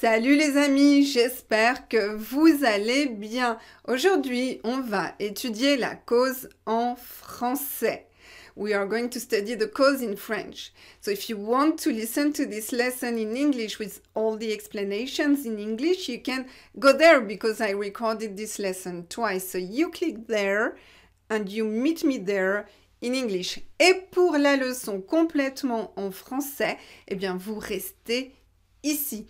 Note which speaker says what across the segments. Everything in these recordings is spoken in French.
Speaker 1: Salut les amis, j'espère que vous allez bien. Aujourd'hui, on va étudier la cause en français. We are going to study the cause in French. So if you want to listen to this lesson in English with all the explanations in English, you can go there because I recorded this lesson twice. So you click there and you meet me there in English. Et pour la leçon complètement en français, eh bien vous restez ici.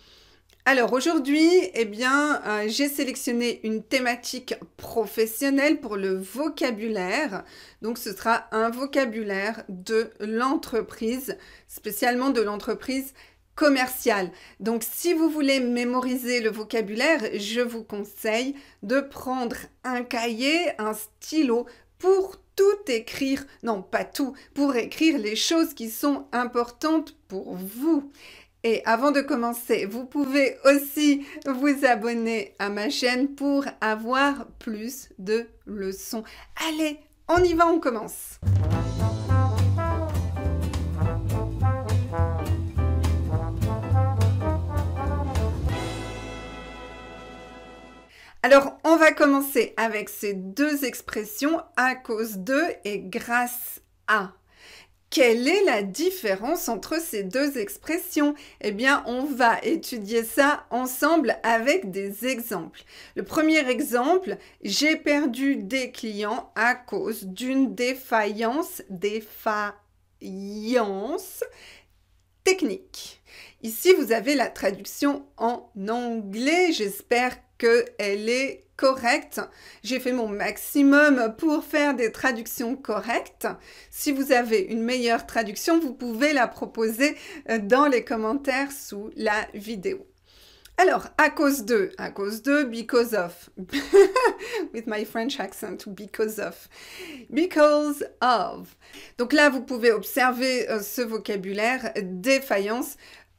Speaker 1: Alors aujourd'hui, eh bien, euh, j'ai sélectionné une thématique professionnelle pour le vocabulaire. Donc ce sera un vocabulaire de l'entreprise, spécialement de l'entreprise commerciale. Donc si vous voulez mémoriser le vocabulaire, je vous conseille de prendre un cahier, un stylo pour tout écrire, non pas tout, pour écrire les choses qui sont importantes pour vous. Et avant de commencer, vous pouvez aussi vous abonner à ma chaîne pour avoir plus de leçons. Allez, on y va, on commence. Alors, on va commencer avec ces deux expressions à cause de et grâce à. Quelle est la différence entre ces deux expressions Eh bien, on va étudier ça ensemble avec des exemples. Le premier exemple, j'ai perdu des clients à cause d'une défaillance, défaillance technique. Ici, vous avez la traduction en anglais. J'espère qu'elle est correcte. J'ai fait mon maximum pour faire des traductions correctes. Si vous avez une meilleure traduction, vous pouvez la proposer euh, dans les commentaires sous la vidéo. Alors, à cause de, à cause de, because of, with my French accent, because of, because of. Donc là, vous pouvez observer euh, ce vocabulaire défaillance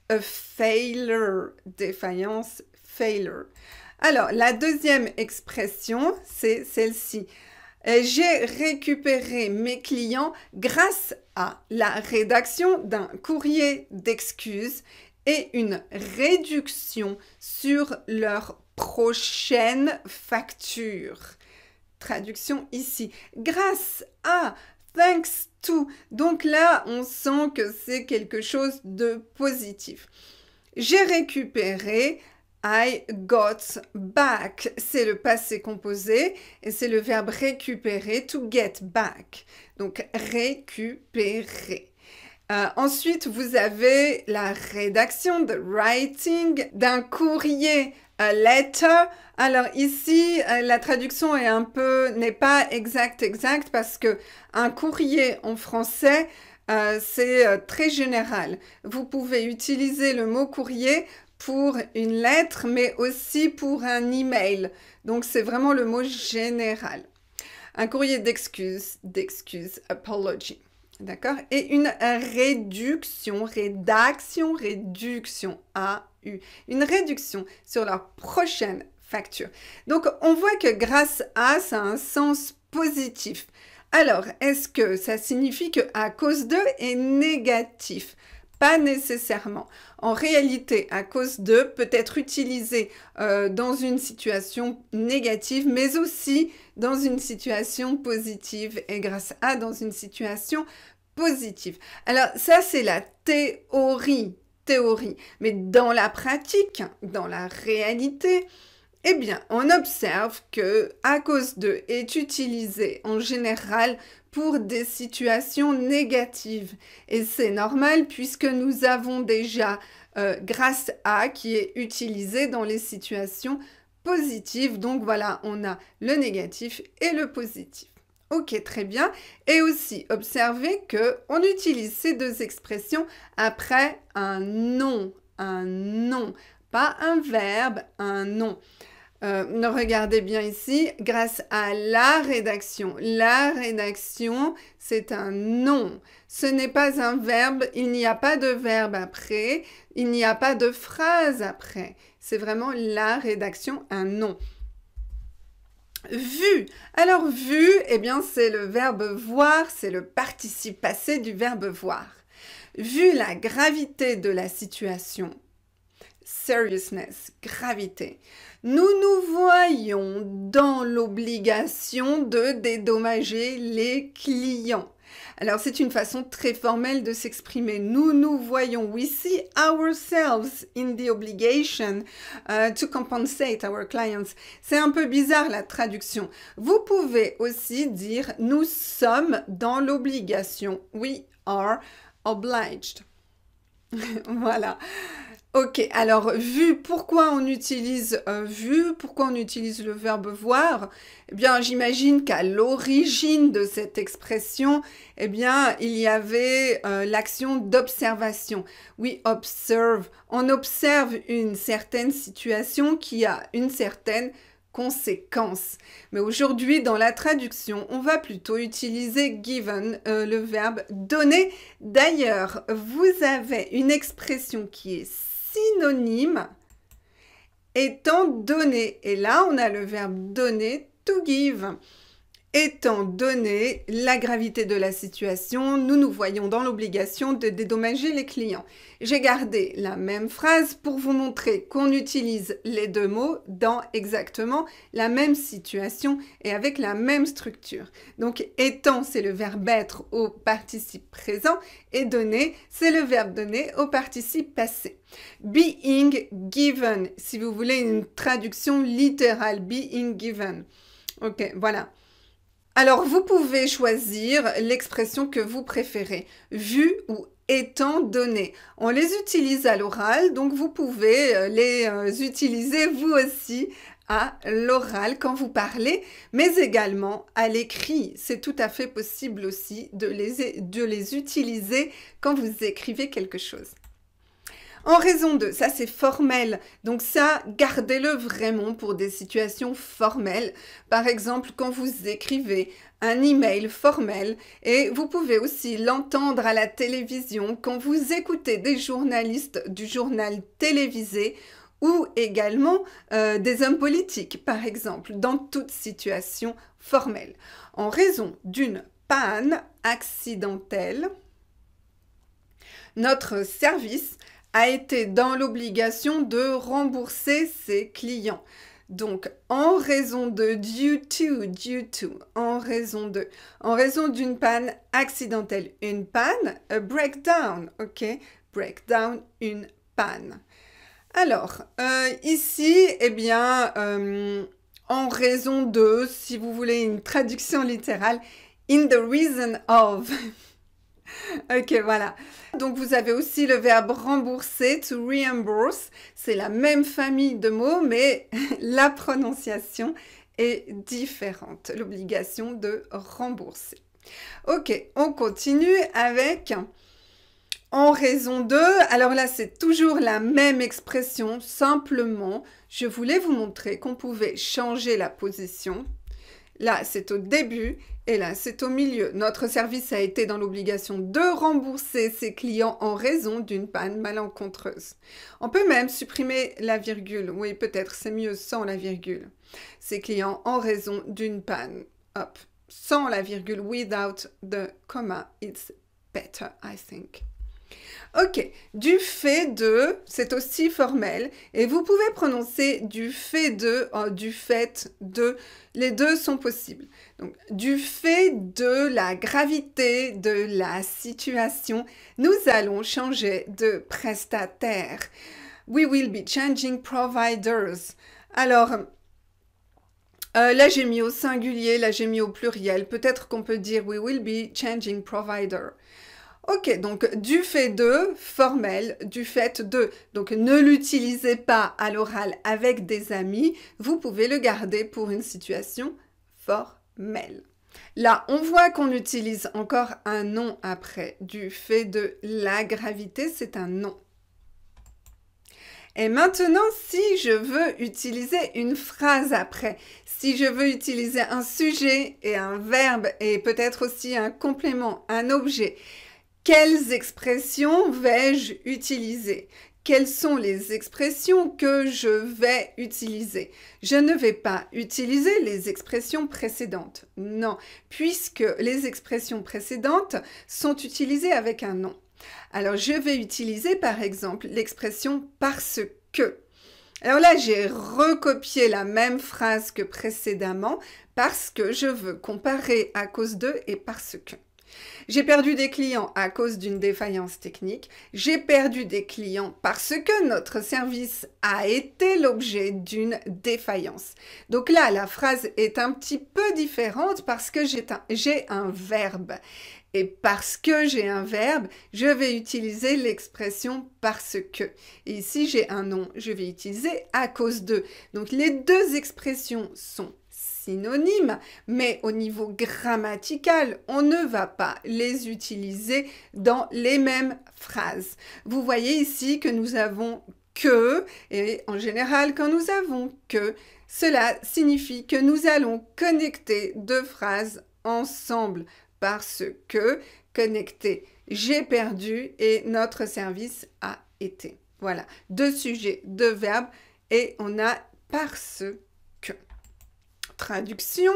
Speaker 1: a failure, défaillance, failure. Alors, la deuxième expression, c'est celle-ci. Euh, j'ai récupéré mes clients grâce à la rédaction d'un courrier d'excuses et une réduction sur leur prochaine facture. Traduction ici. Grâce à thanks to. Donc là, on sent que c'est quelque chose de positif. J'ai récupéré I got back. C'est le passé composé et c'est le verbe récupérer, to get back. Donc récupérer. Euh, ensuite, vous avez la rédaction, the writing d'un courrier. Euh, Letter, Alors ici, euh, la traduction est un peu n'est pas exacte exacte parce que un courrier en français euh, c'est très général. Vous pouvez utiliser le mot courrier pour une lettre, mais aussi pour un email. Donc c'est vraiment le mot général. Un courrier d'excuse, d'excuse, apology. D'accord Et une réduction, rédaction, réduction. à une réduction sur leur prochaine facture. Donc on voit que grâce à, ça a un sens positif. Alors, est-ce que ça signifie que à cause de est négatif pas nécessairement. En réalité, à cause de peut être utilisé euh, dans une situation négative, mais aussi dans une situation positive et grâce à dans une situation positive. Alors ça, c'est la théorie théorie. Mais dans la pratique, dans la réalité, eh bien, on observe que à cause de est utilisé en général pour des situations négatives. Et c'est normal puisque nous avons déjà euh, grâce à qui est utilisé dans les situations positives. Donc voilà, on a le négatif et le positif. Ok, très bien. Et aussi, observez que on utilise ces deux expressions après un nom, un nom, pas un verbe, un nom. Euh, regardez bien ici, grâce à la rédaction. La rédaction, c'est un nom. Ce n'est pas un verbe, il n'y a pas de verbe après, il n'y a pas de phrase après. C'est vraiment la rédaction, un nom. Vu. Alors vu, eh bien c'est le verbe voir, c'est le participe passé du verbe voir. Vu la gravité de la situation, seriousness, gravité, nous nous voyons dans l'obligation de dédommager les clients. Alors c'est une façon très formelle de s'exprimer. Nous nous voyons, we see ourselves in the obligation euh, to compensate our clients. C'est un peu bizarre la traduction. Vous pouvez aussi dire nous sommes dans l'obligation. We are obliged. voilà. Ok, alors vu pourquoi on utilise euh, vu, pourquoi on utilise le verbe voir, eh bien j'imagine qu'à l'origine de cette expression, eh bien il y avait euh, l'action d'observation. Oui, observe. On observe une certaine situation qui a une certaine conséquence. Mais aujourd'hui, dans la traduction, on va plutôt utiliser given, euh, le verbe donner. D'ailleurs, vous avez une expression qui est synonyme étant donné. Et là, on a le verbe donner to give. Étant donné la gravité de la situation, nous nous voyons dans l'obligation de dédommager les clients. J'ai gardé la même phrase pour vous montrer qu'on utilise les deux mots dans exactement la même situation et avec la même structure. Donc étant, c'est le verbe être au participe présent et donner, c'est le verbe donner au participe passé. Being given, si vous voulez une traduction littérale, being given. Ok, voilà. Alors, vous pouvez choisir l'expression que vous préférez, vu ou étant donné. On les utilise à l'oral, donc vous pouvez euh, les euh, utiliser vous aussi à l'oral quand vous parlez, mais également à l'écrit. C'est tout à fait possible aussi de les, de les utiliser quand vous écrivez quelque chose. En raison de, ça c'est formel. Donc ça, gardez-le vraiment pour des situations formelles. Par exemple, quand vous écrivez un email formel et vous pouvez aussi l'entendre à la télévision quand vous écoutez des journalistes du journal télévisé ou également euh, des hommes politiques, par exemple, dans toute situation formelle. En raison d'une panne accidentelle, notre service a été dans l'obligation de rembourser ses clients. Donc, en raison de, due to, due to, en raison de, en raison d'une panne accidentelle, une panne, a breakdown, ok, breakdown, une panne. Alors, euh, ici, eh bien, euh, en raison de, si vous voulez une traduction littérale, in the reason of. ok, voilà. Donc vous avez aussi le verbe rembourser, to reimburse. C'est la même famille de mots, mais la prononciation est différente. L'obligation de rembourser. Ok, on continue avec en raison de. Alors là, c'est toujours la même expression. Simplement, je voulais vous montrer qu'on pouvait changer la position Là, c'est au début et là, c'est au milieu. Notre service a été dans l'obligation de rembourser ses clients en raison d'une panne malencontreuse. On peut même supprimer la virgule. Oui, peut-être c'est mieux sans la virgule. Ses clients en raison d'une panne. Hop. Sans la virgule, without the comma, it's better, I think. Ok, du fait de, c'est aussi formel, et vous pouvez prononcer du fait de, euh, du fait de, les deux sont possibles. Donc, du fait de la gravité de la situation, nous allons changer de prestataire. We will be changing providers. Alors, là j'ai mis au singulier, là j'ai mis au pluriel. Peut-être qu'on peut dire we will be changing provider. Ok, donc du fait de, formel, du fait de. Donc ne l'utilisez pas à l'oral avec des amis, vous pouvez le garder pour une situation formelle. Là, on voit qu'on utilise encore un nom après. Du fait de la gravité, c'est un nom. Et maintenant, si je veux utiliser une phrase après, si je veux utiliser un sujet et un verbe et peut-être aussi un complément, un objet, quelles expressions vais-je utiliser Quelles sont les expressions que je vais utiliser Je ne vais pas utiliser les expressions précédentes. Non, puisque les expressions précédentes sont utilisées avec un nom. Alors, je vais utiliser par exemple l'expression parce que. Alors là, j'ai recopié la même phrase que précédemment parce que je veux comparer à cause de et parce que. J'ai perdu des clients à cause d'une défaillance technique. J'ai perdu des clients parce que notre service a été l'objet d'une défaillance. Donc là, la phrase est un petit peu différente parce que j'ai un, verbe. Et parce que j'ai un verbe, je vais utiliser l'expression parce que. ici, j'ai un nom, je vais utiliser à cause de. Donc les deux expressions sont synonymes, mais au niveau grammatical, on ne va pas les utiliser dans les mêmes phrases. Vous voyez ici que nous avons que, et en général, quand nous avons que, cela signifie que nous allons connecter deux phrases ensemble parce que connecter j'ai perdu et notre service a été. Voilà, deux sujets, deux verbes et on a parce traduction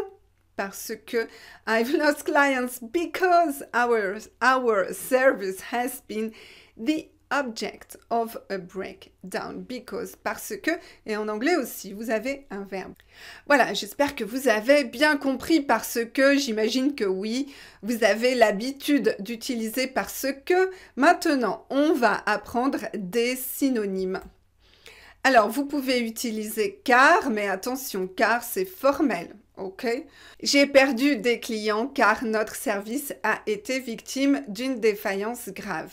Speaker 1: parce que I've lost clients because our, our service has been the object of a breakdown because parce que et en anglais aussi vous avez un verbe. Voilà, j'espère que vous avez bien compris parce que j'imagine que oui, vous avez l'habitude d'utiliser parce que. Maintenant, on va apprendre des synonymes. Alors, vous pouvez utiliser car, mais attention, car c'est formel. OK J'ai perdu des clients car notre service a été victime d'une défaillance grave.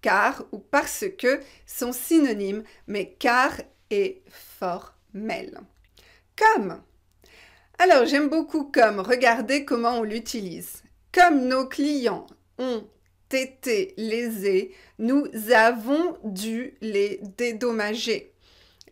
Speaker 1: Car ou parce que sont synonymes, mais car est formel. Comme. Alors, j'aime beaucoup comme. Regardez comment on l'utilise. Comme nos clients ont été lésés, nous avons dû les dédommager.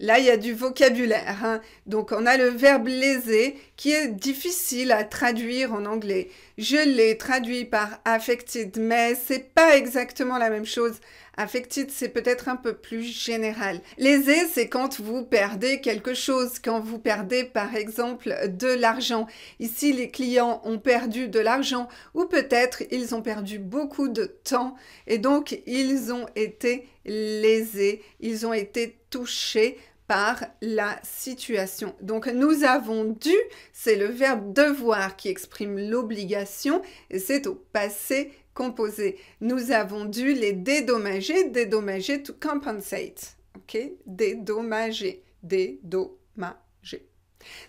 Speaker 1: Là, il y a du vocabulaire. Hein. Donc, on a le verbe léser qui est difficile à traduire en anglais. Je l'ai traduit par affected, mais c'est pas exactement la même chose. Affected, c'est peut-être un peu plus général. Léser, c'est quand vous perdez quelque chose, quand vous perdez par exemple de l'argent. Ici, les clients ont perdu de l'argent ou peut-être ils ont perdu beaucoup de temps et donc ils ont été lésés, ils ont été touchés par la situation. Donc nous avons dû, c'est le verbe devoir qui exprime l'obligation et c'est au passé composé. Nous avons dû les dédommager, dédommager to compensate. OK Dédommager, dédommager.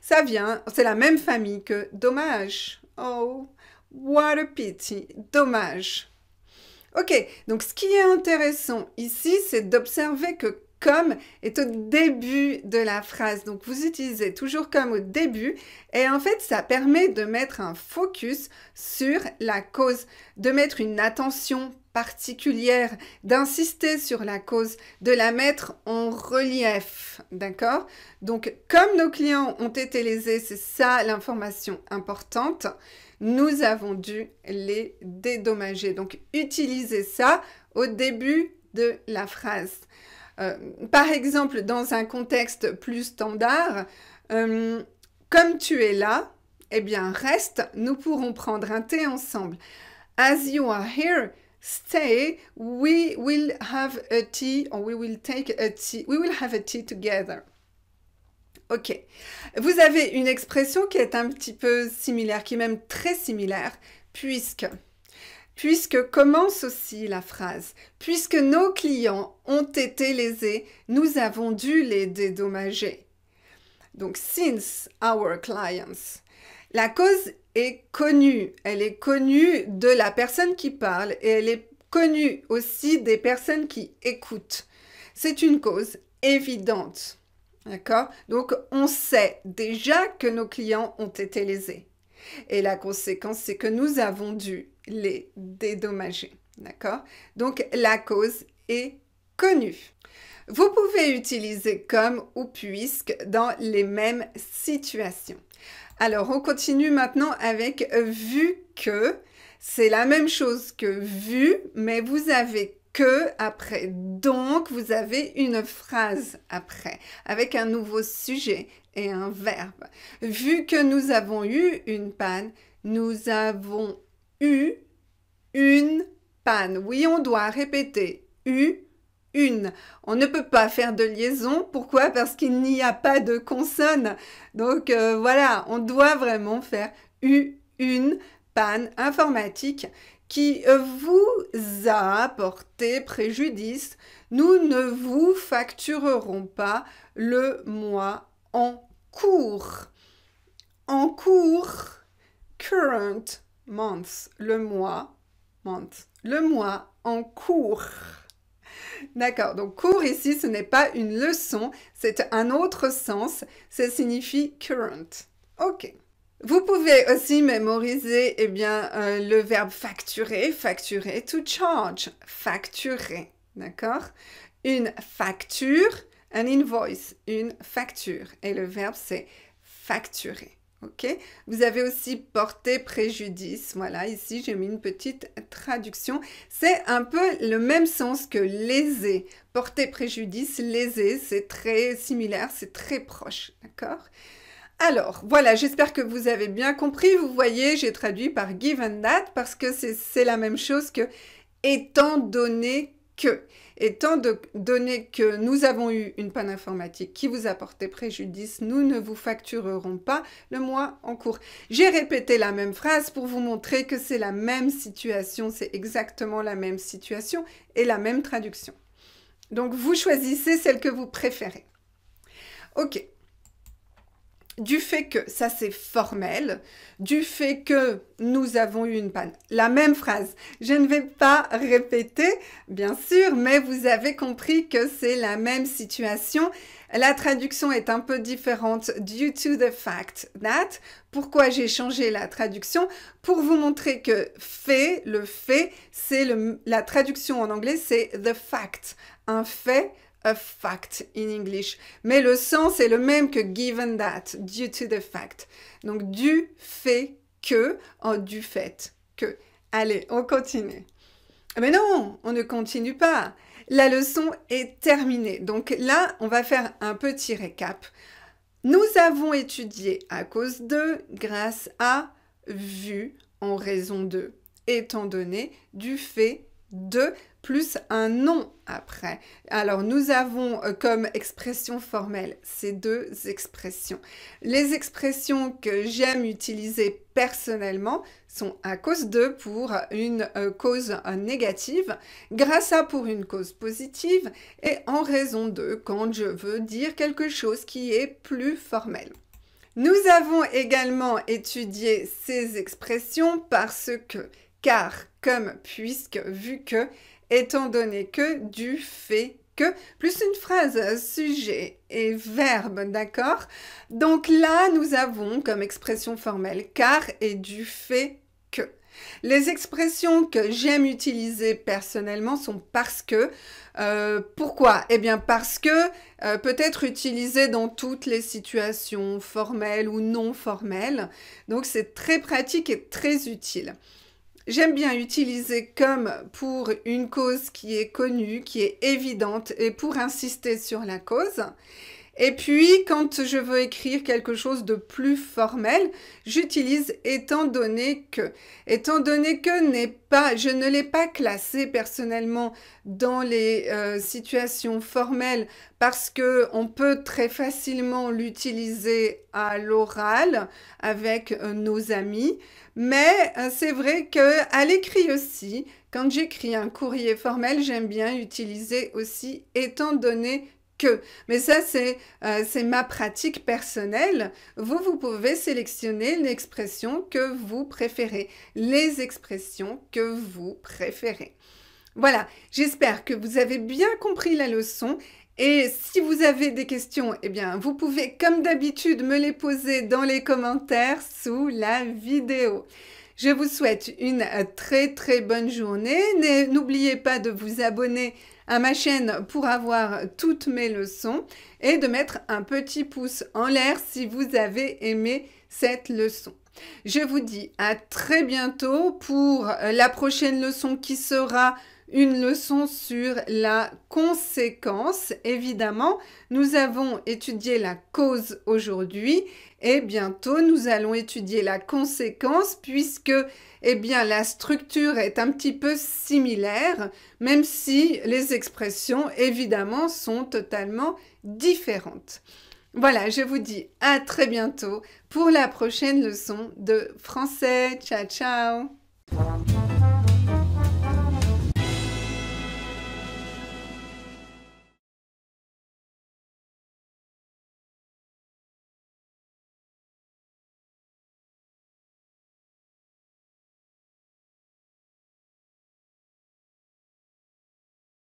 Speaker 1: Ça vient, c'est la même famille que dommage. Oh, what a pity, dommage. Ok, donc ce qui est intéressant ici, c'est d'observer que comme est au début de la phrase. Donc vous utilisez toujours comme au début et en fait ça permet de mettre un focus sur la cause, de mettre une attention particulière, d'insister sur la cause, de la mettre en relief. D'accord Donc comme nos clients ont été lésés, c'est ça l'information importante nous avons dû les dédommager. Donc utilisez ça au début de la phrase. Euh, par exemple, dans un contexte plus standard, euh, comme tu es là, eh bien reste, nous pourrons prendre un thé ensemble. As you are here, stay, we will have a tea, or we will take a tea, we will have a tea together. Ok. Vous avez une expression qui est un petit peu similaire, qui est même très similaire, puisque. Puisque commence aussi la phrase. Puisque nos clients ont été lésés, nous avons dû les dédommager. Donc, since our clients. La cause est connue. Elle est connue de la personne qui parle et elle est connue aussi des personnes qui écoutent. C'est une cause évidente. D'accord Donc, on sait déjà que nos clients ont été lésés. Et la conséquence, c'est que nous avons dû les dédommager. D'accord Donc, la cause est connue. Vous pouvez utiliser comme ou puisque dans les mêmes situations. Alors, on continue maintenant avec vu que. C'est la même chose que vu, mais vous avez après. Donc, vous avez une phrase après, avec un nouveau sujet et un verbe. Vu que nous avons eu une panne, nous avons eu une panne. Oui, on doit répéter eu une. On ne peut pas faire de liaison. Pourquoi Parce qu'il n'y a pas de consonne. Donc euh, voilà, on doit vraiment faire eu une panne informatique qui euh, vous a apporté préjudice, nous ne vous facturerons pas le mois en cours. En cours, current month, le mois, month, le mois en cours. D'accord, donc cours ici, ce n'est pas une leçon, c'est un autre sens, ça signifie current. Ok. Vous pouvez aussi mémoriser eh bien, euh, le verbe facturer, facturer, to charge, facturer, d'accord Une facture, un invoice, une facture. Et le verbe, c'est facturer, ok Vous avez aussi porter préjudice, voilà, ici j'ai mis une petite traduction. C'est un peu le même sens que léser. Porter préjudice, léser, c'est très similaire, c'est très proche, d'accord alors, voilà, j'espère que vous avez bien compris. Vous voyez, j'ai traduit par given that parce que c'est la même chose que étant donné que. Étant donné que nous avons eu une panne informatique qui vous a porté préjudice, nous ne vous facturerons pas le mois en cours. J'ai répété la même phrase pour vous montrer que c'est la même situation, c'est exactement la même situation et la même traduction. Donc vous choisissez celle que vous préférez. Ok, du fait que ça c'est formel, du fait que nous avons eu une panne. La même phrase. Je ne vais pas répéter, bien sûr, mais vous avez compris que c'est la même situation. La traduction est un peu différente due to the fact that. Pourquoi j'ai changé la traduction Pour vous montrer que fait, le fait, c'est la traduction en anglais, c'est the fact. Un fait fact in English. Mais le sens est le même que given that, due to the fact. Donc du fait que, en du fait que. Allez, on continue. Ah, mais non, on ne continue pas. La leçon est terminée. Donc là, on va faire un petit récap. Nous avons étudié à cause de, grâce à, vu, en raison de, étant donné, du fait de plus un nom après. Alors nous avons euh, comme expression formelle ces deux expressions. Les expressions que j'aime utiliser personnellement sont à cause de pour une euh, cause négative, grâce à pour une cause positive et en raison de quand je veux dire quelque chose qui est plus formel. Nous avons également étudié ces expressions parce que car, comme, puisque, vu que, étant donné que, du fait que, plus une phrase sujet et verbe, d'accord Donc là, nous avons comme expression formelle car et du fait que. Les expressions que j'aime utiliser personnellement sont parce que. Euh, pourquoi Eh bien parce que euh, peut-être utilisé dans toutes les situations formelles ou non formelles. Donc c'est très pratique et très utile. J'aime bien utiliser comme pour une cause qui est connue, qui est évidente et pour insister sur la cause. Et puis, quand je veux écrire quelque chose de plus formel, j'utilise étant donné que. Étant donné que n'est pas, je ne l'ai pas classé personnellement dans les euh, situations formelles parce que on peut très facilement l'utiliser à l'oral avec euh, nos amis. Mais euh, c'est vrai que à l'écrit aussi, quand j'écris un courrier formel, j'aime bien utiliser aussi étant donné que. Mais ça, euh, c'est ma pratique personnelle. Vous, vous pouvez sélectionner l'expression que vous préférez, les expressions que vous préférez. Voilà, j'espère que vous avez bien compris la leçon et si vous avez des questions, eh bien, vous pouvez, comme d'habitude, me les poser dans les commentaires sous la vidéo. Je vous souhaite une euh, très très bonne journée. N'oubliez pas de vous abonner à ma chaîne pour avoir toutes mes leçons et de mettre un petit pouce en l'air si vous avez aimé cette leçon. Je vous dis à très bientôt pour euh, la prochaine leçon qui sera une leçon sur la conséquence. Évidemment, nous avons étudié la cause aujourd'hui et bientôt nous allons étudier la conséquence puisque eh bien la structure est un petit peu similaire même si les expressions évidemment sont totalement différentes. Voilà, je vous dis à très bientôt pour la prochaine leçon de français. Ciao ciao.